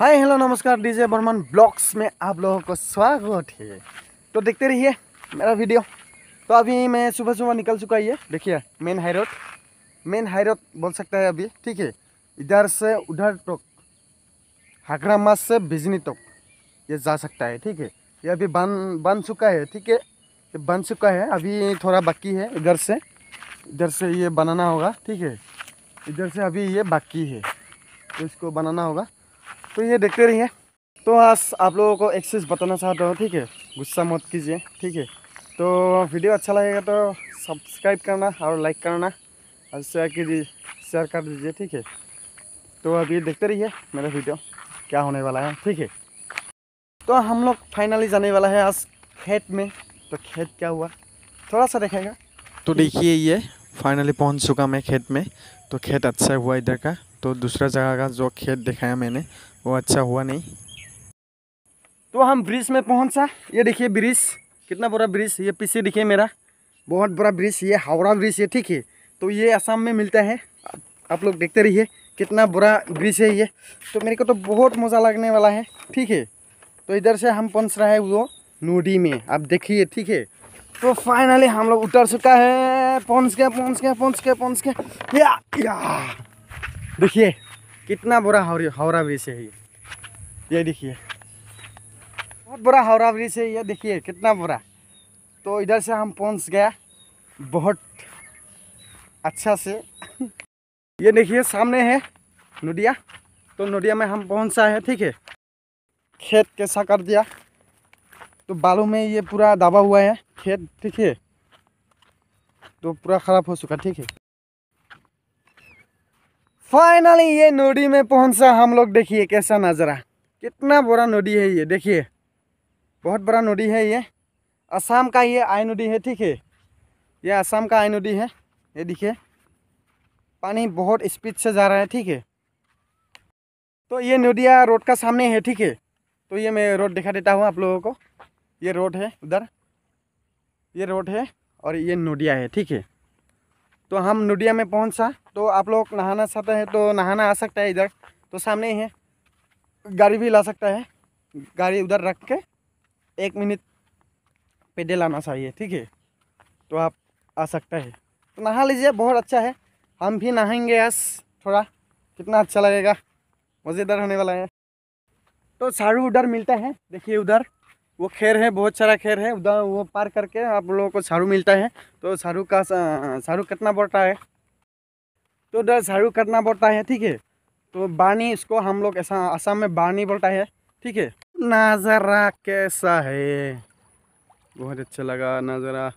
हाय hello नमस्कार DJ Burman blogs में आप लोगों को स्वागत है तो देखते रहिए मेरा वीडियो तो अभी मैं सुबह सुबह निकल चुका ये देखिए main high road main high road बोल सकता है अभी ठीक है इधर से उधर तक तो, मास से बिजनी तक तो, ये जा सकता है ठीक है ये अभी बन बन चुका है ठीक है ये बन चुका है अभी थोड़ा बाकी है इधर से इधर से ये बनाना होगा ठीक है इधर से अभी ये बाकी है तो इसको बनाना होगा तो ये देखते रहिए तो आज आप लोगों को एक चीज़ बताना चाहता हूँ ठीक है गुस्सा मत कीजिए ठीक है तो वीडियो अच्छा लगेगा तो सब्सक्राइब करना और लाइक करना और शेयर कीजिए शेयर कर दीजिए ठीक है तो अभी देखते रहिए मेरा वीडियो क्या होने वाला है ठीक है तो हम लोग फाइनली जाने वाला है आज खेत में तो खेत क्या हुआ थोड़ा सा देखेगा तो देखिए ये फाइनली पहुंच चुका मैं खेत में तो खेत अच्छा हुआ इधर का तो दूसरा जगह का जो खेत दिखाया मैंने वो अच्छा हुआ नहीं तो हम ब्रिज में पहुंचा ये देखिए ब्रिज कितना बड़ा ब्रिज ये पीछे दिखे मेरा बहुत बड़ा ब्रिज ये हावड़ा ब्रिज है ठीक है तो ये असम में मिलता है आप लोग देखते रहिए कितना बुरा ब्रिज है ये तो मेरे को तो बहुत मज़ा लगने वाला है ठीक है तो इधर से हम पहुंच रहे हैं वो नोडी में आप देखिए ठीक है तो फाइनली हम लोग उतर चुका है पहुंच गया पहुंच गया पहुंच गया पहुंच गया या या देखिए कितना बुरा हावरा ब्रिज है ये ये देखिए बहुत बुरा हावरा ब्रिज है ये देखिए कितना बुरा तो इधर से हम पहुंच गया बहुत अच्छा से ये देखिए सामने है नदिया तो नदिया में हम पहुंचा है ठीक है खेत कैसा कर दिया तो बालों में ये पूरा दबा हुआ है खेत ठीक है तो पूरा ख़राब हो चुका ठीक है फाइनली ये नोडी में पहुंचा हम लोग देखिए कैसा नज़रा कितना बड़ा नोडी है ये देखिए बहुत बड़ा नोडी है ये असम का ये आई नोडी है ठीक है ये असम का आई नोडी है ये देखिए पानी बहुत स्पीड से जा रहा है ठीक है तो ये नोडिया रोड का सामने है ठीक है तो ये मैं रोड दिखा देता हूँ आप लोगों को ये रोड है उधर ये रोड है और ये नोडिया है ठीक है तो हम नुडिया में पहुंचा तो आप लोग नहाना चाहते हैं तो नहाना आ सकता है इधर तो सामने ही है गाड़ी भी ला सकता है गाड़ी उधर रख के एक मिनट पैदल आना चाहिए ठीक है तो आप आ सकता है तो नहा लीजिए बहुत अच्छा है हम भी नहाएंगे आज थोड़ा कितना अच्छा लगेगा मज़ेदार होने वाला है तो सारू उधर मिलता है देखिए उधर वो खैर है बहुत सारा खैर है उधर वो पार करके आप लोगों को झाड़ू मिलता है तो झाड़ू का झाड़ू कितना पड़ता है तो उधर झाड़ू कटना पड़ता है ठीक है तो बानी इसको हम लोग ऐसा आसाम में बानी बोलता है ठीक है नज़ारा कैसा है बहुत अच्छा लगा नज़ारा